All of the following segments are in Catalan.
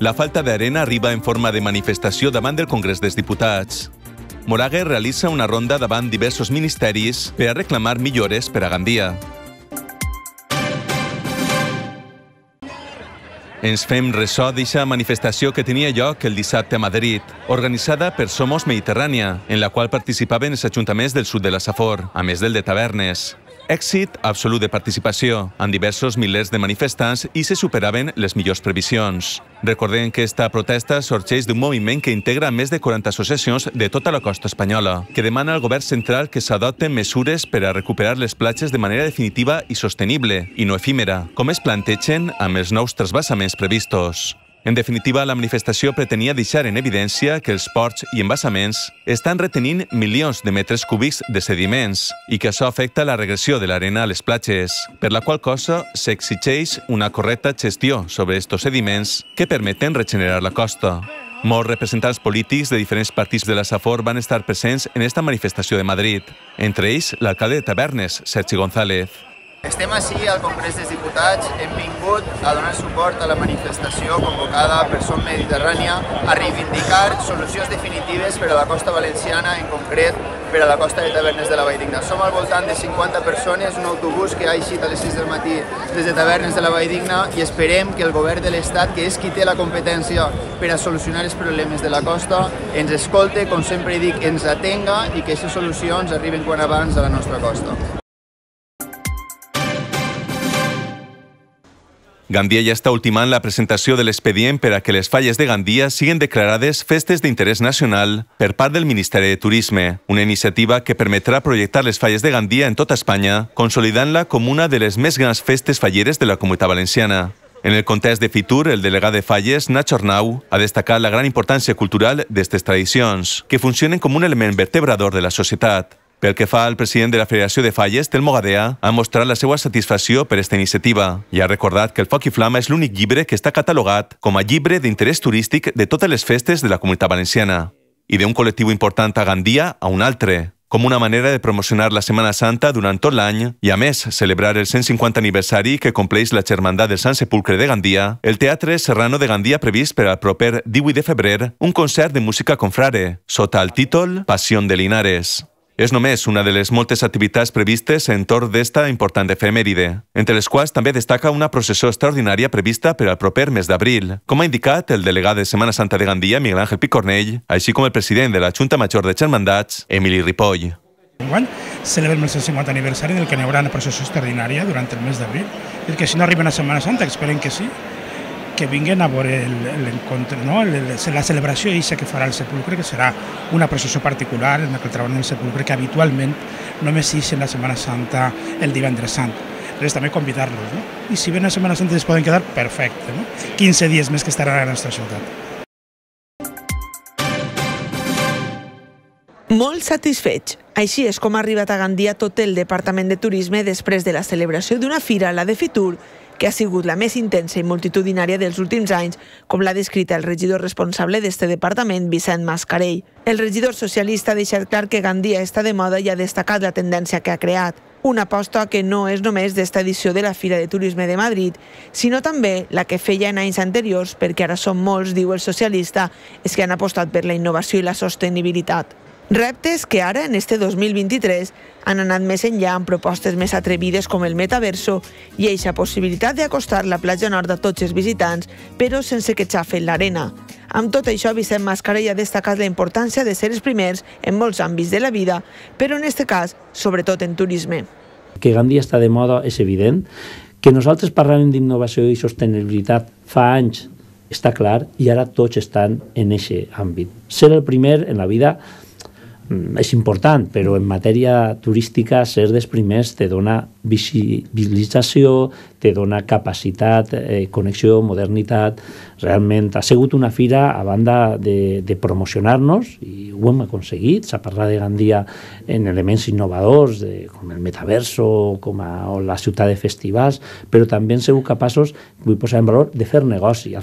La falta d'arena arriba en forma de manifestació davant del Congrés dels Diputats. Morague realitza una ronda davant diversos ministeris per a reclamar millores per a Gandia. Ens fem ressò d'eixa manifestació que tenia lloc el dissabte a Madrid, organitzada per Somos Mediterrània, en la qual participaven els ajuntaments del sud de la Safor, a més del de Tavernes èxit absolut de participació, amb diversos milers de manifestants i se superaven les millors previsions. Recordem que esta protesta sorgeix d'un moviment que integra més de 40 associacions de tota la costa espanyola, que demana al govern central que s'adopten mesures per a recuperar les platges de manera definitiva i sostenible, i no efímera, com es plantegen amb els nous trasbassaments previstos. En definitiva, la manifestació pretenia deixar en evidència que els ports i embassaments estan retenint milions de metres cúbics de sediments i que això afecta la regressió de l'arena a les platges, per la qual cosa s'exigeix una correcta gestió sobre estos sediments que permeten regenerar la costa. Molts representants polítics de diferents partits de la SAFOR van estar presents en esta manifestació de Madrid, entre ells l'alcalde de Tavernes, Sergi González. Estem així al Congrés dels Diputats, hem vingut a donar suport a la manifestació convocada per Som Mediterrània a reivindicar solucions definitives per a la costa valenciana, en concret per a la costa de Tavernes de la Vall Digna. Som al voltant de 50 persones, un autobús que ha eixit a les 6 del matí des de Tavernes de la Vall Digna i esperem que el govern de l'Estat, que és qui té la competència per a solucionar els problemes de la costa, ens escolte, com sempre dic, ens atenga i que aquestes solucions arriben quan abans a la nostra costa. Gandia ja està ultimant la presentació de l'expedient per a que les falles de Gandia siguin declarades festes d'interès nacional per part del Ministeri de Turisme, una iniciativa que permetrà projectar les falles de Gandia en tota Espanya, consolidant-la com una de les més grans festes falleres de la comunitat valenciana. En el context de Fitur, el delegat de Falles, Nacho Arnau, ha destacat la gran importància cultural d'aquestes tradicions, que funcionen com un element vertebrador de la societat. Pel que fa al president de la Federació de Falles, Telmo Gadea, ha mostrat la seva satisfacció per aquesta iniciativa i ha recordat que el Foc i Flama és l'únic llibre que està catalogat com a llibre d'interès turístic de totes les festes de la comunitat valenciana i d'un col·lectiu important a Gandia a un altre, com una manera de promocionar la Setmana Santa durant tot l'any i, a més, celebrar el 150 aniversari que compleix la Germandat del Sant Sepulcre de Gandia, el Teatre Serrano de Gandia previst per al proper 18 de febrer un concert de música confrare, sota el títol Passió de Linares. És només una de les moltes activitats previstes en torn d'esta important efemèride, entre les quals també destaca una processó extraordinària prevista per al proper mes d'abril, com ha indicat el delegat de Setmana Santa de Gandia, Miguel Ángel Picornell, així com el president de la Junta Major de Germandats, Emili Ripoll. Enguany celebrem el 150 aniversari del que n'hi haurà una processó extraordinària durant el mes d'abril, perquè si no arriben a Setmana Santa, esperem que sí, que vinguin a veure l'encontre, no? la celebració eixa que farà el sepulcre, que serà una processó particular en la que treballen el sepulcre, que habitualment només hi en la Setmana Santa el divendres sant. Llavors també convidar-los, no? I si ven a Setmana Santa es poden quedar, perfecte, no? 15 dies més que estaran a la nostra ciutat. Molt satisfets. Així és com ha arribat a Gandia tot el Departament de Turisme després de la celebració d'una fira, la de Fitur, que ha sigut la més intensa i multitudinària dels últims anys, com l'ha descrit el regidor responsable d'este departament, Vicent Mascarell. El regidor socialista ha deixat clar que Gandia està de moda i ha destacat la tendència que ha creat. Una aposta que no és només d'esta edició de la Fira de Turisme de Madrid, sinó també la que feia en anys anteriors, perquè ara són molts, diu el socialista, és que han apostat per la innovació i la sostenibilitat. Reptes que ara, en este 2023, han anat més enllà amb propostes més atrevides com el metaverso i eixa possibilitat d'acostar la platja nord a tots els visitants, però sense que xafen l'arena. Amb tot això, Vicent Mascarell ha destacat la importància de ser els primers en molts àmbits de la vida, però en este cas, sobretot en turisme. Que Gandhi està de moda és evident, que nosaltres parlem d'innovació i sostenibilitat fa anys està clar i ara tots estan en aquest àmbit. Ser el primer en la vida Mm, és important, però en matèria turística ser dels primers te dona visibilització, te dona capacitat, eh, connexió, modernitat. Realment ha sigut una fira a banda de, de promocionar-nos i ho hem aconseguit. S'ha parlat de Gandia en elements innovadors de, com el metaverso com a, o la ciutat de festivals, però també hem sigut capaços, vull posar en valor, de fer negoci.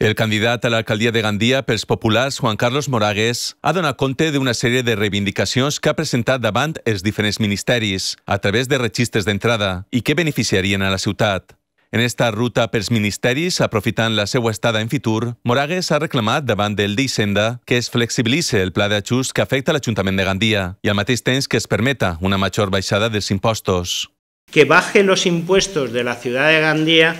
El candidat a l'alcaldia de Gandia pels populars, Juan Carlos Moragues, ha donat compte d'una sèrie de reivindicacions que ha presentat davant els diferents ministeris, a través de registres d'entrada, i que beneficiarien a la ciutat. En esta ruta pels ministeris, aprofitant la seva estada en Fitur, Moragues ha reclamat davant del d'Hisenda que es flexibilitzi el pla d'ajust que afecta l'Ajuntament de Gandia i al mateix temps que es permeta una major baixada dels impostos. Que baje los impuestos de la ciudad de Gandia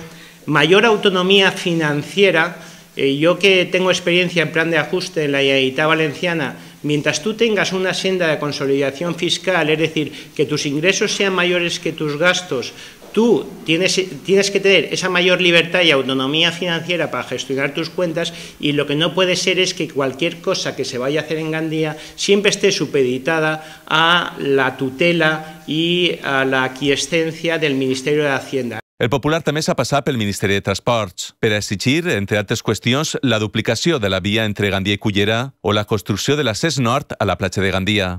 mayor autonomía financiera Eh, yo que tengo experiencia en plan de ajuste en la IAITA Valenciana, mientras tú tengas una senda de consolidación fiscal, es decir, que tus ingresos sean mayores que tus gastos, tú tienes, tienes que tener esa mayor libertad y autonomía financiera para gestionar tus cuentas y lo que no puede ser es que cualquier cosa que se vaya a hacer en Gandía siempre esté supeditada a la tutela y a la aquiescencia del Ministerio de Hacienda. El Popular també s'ha passat pel Ministeri de Transports per exigir, entre altres qüestions, la duplicació de la via entre Gandia i Cullera o la construcció de la CES Nord a la platja de Gandia.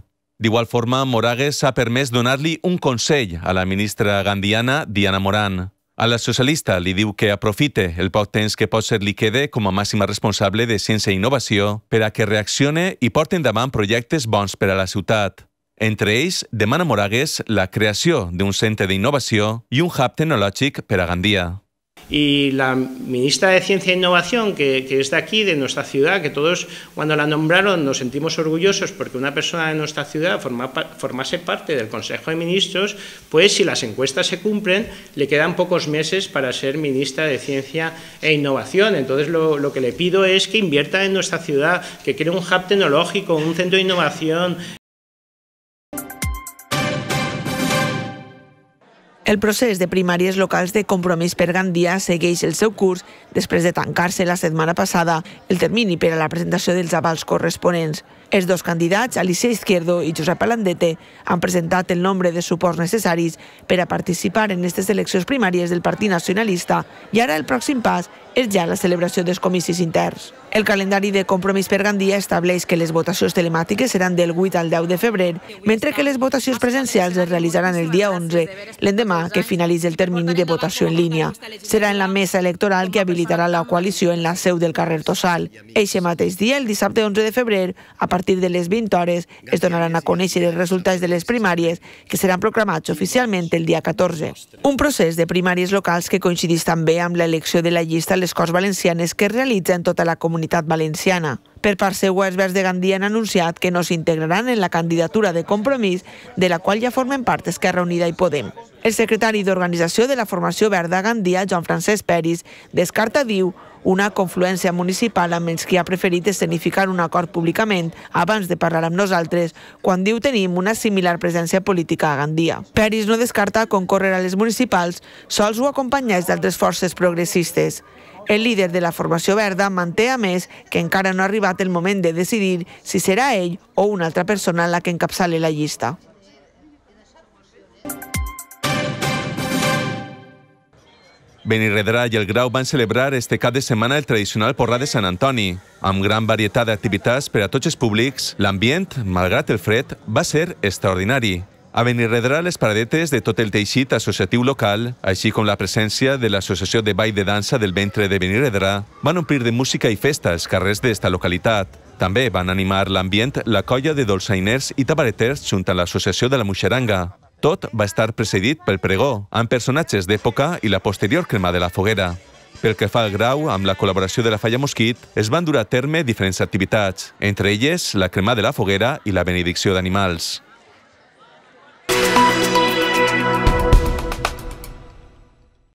D'igual forma, Moragues ha permès donar-li un consell a la ministra gandiana Diana Moran. A la socialista li diu que aprofite el poc temps que pot ser li quede com a màxima responsable de Ciència i Innovació per a que reaccione i porti endavant projectes bons per a la ciutat. Entre de demana Moragues la creación un centro de innovación y un hub tecnológico para Gandía. Y la ministra de Ciencia e Innovación, que, es de aquí, de nuestra ciudad, que todos cuando la nombraron nos sentimos orgullosos porque una persona de nuestra ciudad formase parte del Consejo de Ministros, pues si las encuestas se cumplen, le quedan pocos meses para ser ministra de Ciencia e Innovación. Entonces lo, lo que le pido es que invierta en nuestra ciudad, que cree un hub tecnológico, un centro de innovación. El procés de primàries locals de compromís per Gandia segueix el seu curs després de tancar-se la setmana passada el termini per a la presentació dels avals corresponents. Els dos candidats, Alicia Izquierdo i Josep Alandete, han presentat el nombre de suports necessaris per a participar en aquestes eleccions primàries del Partit Nacionalista i ara el pròxim pas és ja la celebració dels comicis interns. El calendari de Compromís per Gandia estableix que les votacions telemàtiques seran del 8 al 10 de febrer, mentre que les votacions presencials es realitzaran el dia 11, l'endemà que finalitzi el termini de votació en línia. Serà en la mesa electoral que habilitarà la coalició en la seu del carrer Tosal. Eixe mateix dia, el dissabte 11 de febrer, a partir de les 20 hores, es donaran a conèixer els resultats de les primàries, que seran proclamats oficialment el dia 14. Un procés de primàries locals que coincidís també amb l'elecció de la llista les Corts Valencianes que es realitza en tota la comunitat valenciana. Per part seua, els Verds de Gandia han anunciat que no s'integraran en la candidatura de compromís de la qual ja formen part Esquerra Unida i Podem. El secretari d'Organització de la Formació Verda Gandia, Joan Francesc Peris, descarta, diu, una confluència municipal amb els que ha preferit escenificar un acord públicament abans de parlar amb nosaltres, quan diu tenim una similar presència política a Gandia. Peris no descarta concórrer a les municipals sols o acompanyats d'altres forces progressistes. El líder de la formació verda manté, a més, que encara no ha arribat el moment de decidir si serà ell o una altra persona la que encapçali la llista. Benirredrà i el Grau van celebrar este cap de setmana el tradicional porrà de Sant Antoni. Amb gran varietat d'activitats per a tots els públics, l'ambient, malgrat el fred, va ser extraordinari. A Benirredrà, les paradetes de tot el teixit associatiu local, així com la presència de l'Associació de Ball de Dansa del Ventre de Benirredrà, van omplir de música i festa els carrers d'esta localitat. També van animar l'ambient la colla de dolçainers i tabareters junt a l'Associació de la Muixeranga. Tot va estar precedit pel pregó, amb personatges d'època i la posterior crema de la foguera. Pel que fa al grau, amb la col·laboració de la Falla Mosquit, es van dur a terme diferents activitats, entre elles la crema de la foguera i la benedicció d'animals. Thank you.